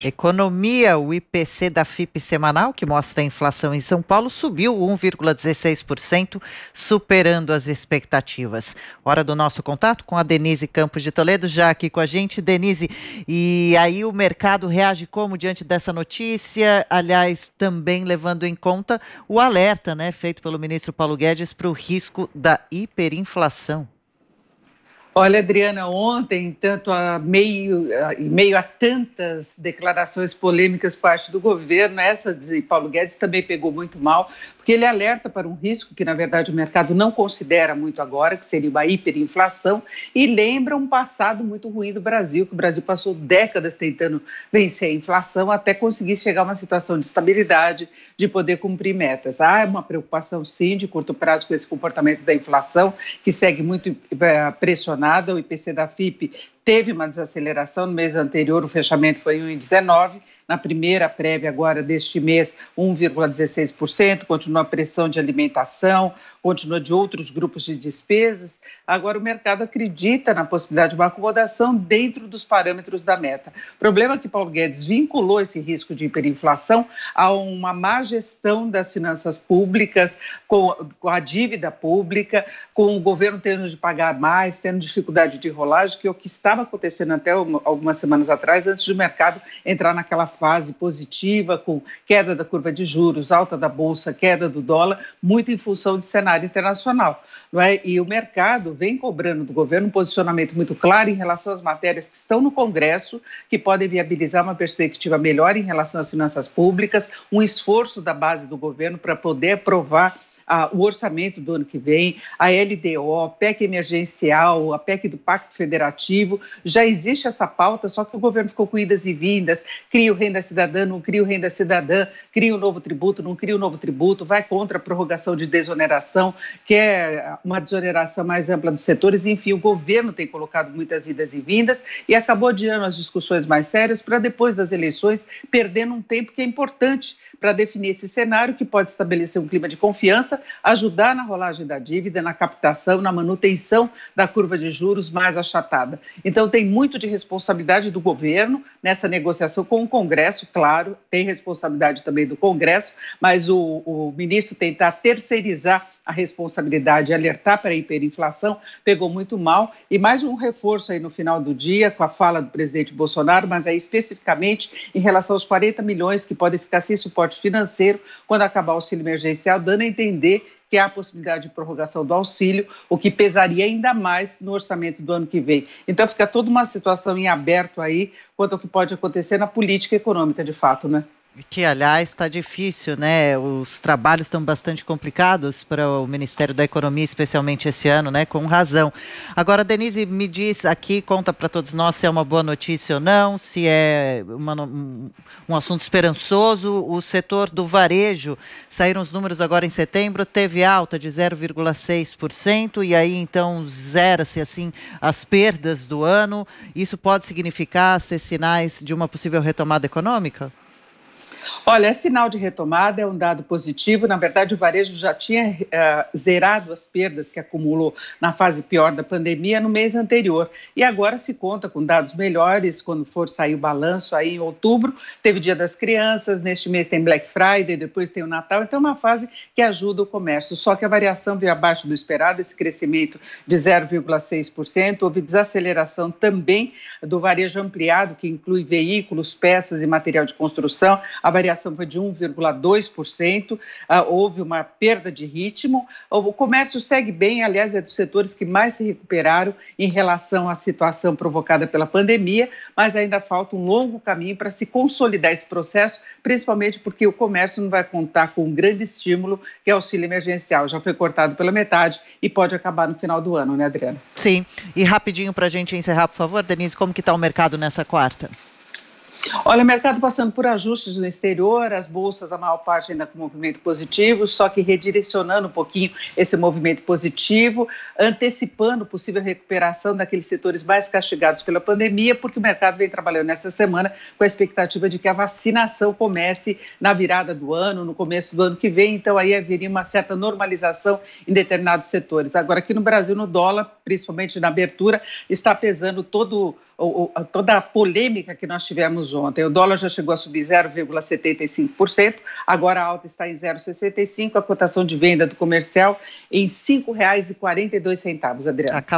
Economia, o IPC da FIP semanal, que mostra a inflação em São Paulo, subiu 1,16%, superando as expectativas. Hora do nosso contato com a Denise Campos de Toledo, já aqui com a gente. Denise, e aí o mercado reage como diante dessa notícia? Aliás, também levando em conta o alerta né, feito pelo ministro Paulo Guedes para o risco da hiperinflação. Olha, Adriana, ontem, tanto a meio, a meio a tantas declarações polêmicas parte do governo, essa de Paulo Guedes também pegou muito mal, porque ele alerta para um risco que, na verdade, o mercado não considera muito agora, que seria uma hiperinflação, e lembra um passado muito ruim do Brasil, que o Brasil passou décadas tentando vencer a inflação até conseguir chegar a uma situação de estabilidade, de poder cumprir metas. Há uma preocupação, sim, de curto prazo com esse comportamento da inflação, que segue muito eh, pressionado nada, o IPC da FIP teve uma desaceleração no mês anterior, o fechamento foi 1,19%, na primeira prévia agora deste mês, 1,16%, continua a pressão de alimentação, continua de outros grupos de despesas. Agora o mercado acredita na possibilidade de uma acomodação dentro dos parâmetros da meta. O problema é que Paulo Guedes vinculou esse risco de hiperinflação a uma má gestão das finanças públicas, com a dívida pública, com o governo tendo de pagar mais, tendo dificuldade de rolagem, que é o que está estava acontecendo até algumas semanas atrás, antes do mercado entrar naquela fase positiva, com queda da curva de juros, alta da bolsa, queda do dólar, muito em função de cenário internacional. Não é? E o mercado vem cobrando do governo um posicionamento muito claro em relação às matérias que estão no Congresso, que podem viabilizar uma perspectiva melhor em relação às finanças públicas, um esforço da base do governo para poder aprovar o orçamento do ano que vem, a LDO, a PEC emergencial, a PEC do Pacto Federativo. Já existe essa pauta, só que o governo ficou com idas e vindas, cria o renda cidadã, não cria o renda cidadã, cria um novo tributo, não cria um novo tributo, vai contra a prorrogação de desoneração, quer é uma desoneração mais ampla dos setores. Enfim, o governo tem colocado muitas idas e vindas e acabou adiando as discussões mais sérias para depois das eleições, perdendo um tempo que é importante para definir esse cenário que pode estabelecer um clima de confiança ajudar na rolagem da dívida, na captação, na manutenção da curva de juros mais achatada. Então, tem muito de responsabilidade do governo nessa negociação com o Congresso, claro, tem responsabilidade também do Congresso, mas o, o ministro tentar terceirizar a responsabilidade de alertar para a hiperinflação, pegou muito mal. E mais um reforço aí no final do dia com a fala do presidente Bolsonaro, mas aí é especificamente em relação aos 40 milhões que podem ficar sem suporte financeiro quando acabar o auxílio emergencial, dando a entender que há a possibilidade de prorrogação do auxílio, o que pesaria ainda mais no orçamento do ano que vem. Então fica toda uma situação em aberto aí quanto ao que pode acontecer na política econômica de fato, né? Que, aliás, está difícil, né? Os trabalhos estão bastante complicados para o Ministério da Economia, especialmente esse ano, né? Com razão. Agora, Denise, me diz aqui, conta para todos nós se é uma boa notícia ou não, se é uma, um assunto esperançoso. O setor do varejo, saíram os números agora em setembro, teve alta de 0,6%, e aí então zera-se assim as perdas do ano. Isso pode significar ser sinais de uma possível retomada econômica? Olha, é sinal de retomada, é um dado positivo. Na verdade, o varejo já tinha eh, zerado as perdas que acumulou na fase pior da pandemia no mês anterior. E agora se conta com dados melhores quando for sair o balanço aí em outubro. Teve Dia das Crianças, neste mês tem Black Friday, depois tem o Natal. Então, é uma fase que ajuda o comércio. Só que a variação veio abaixo do esperado, esse crescimento de 0,6%. Houve desaceleração também do varejo ampliado, que inclui veículos, peças e material de construção. A variação foi de 1,2%, ah, houve uma perda de ritmo. O comércio segue bem, aliás, é dos setores que mais se recuperaram em relação à situação provocada pela pandemia, mas ainda falta um longo caminho para se consolidar esse processo, principalmente porque o comércio não vai contar com um grande estímulo, que é o auxílio emergencial. Já foi cortado pela metade e pode acabar no final do ano, né, Adriana? Sim. E rapidinho para a gente encerrar, por favor, Denise, como que está o mercado nessa quarta? Olha, o mercado passando por ajustes no exterior, as bolsas, a maior parte ainda com movimento positivo, só que redirecionando um pouquinho esse movimento positivo, antecipando possível recuperação daqueles setores mais castigados pela pandemia, porque o mercado vem trabalhando nessa semana com a expectativa de que a vacinação comece na virada do ano, no começo do ano que vem, então aí haveria uma certa normalização em determinados setores. Agora, aqui no Brasil, no dólar, principalmente na abertura, está pesando todo toda a polêmica que nós tivemos ontem. O dólar já chegou a subir 0,75%, agora a alta está em 0,65%, a cotação de venda do comercial em R$ 5,42, Adriano.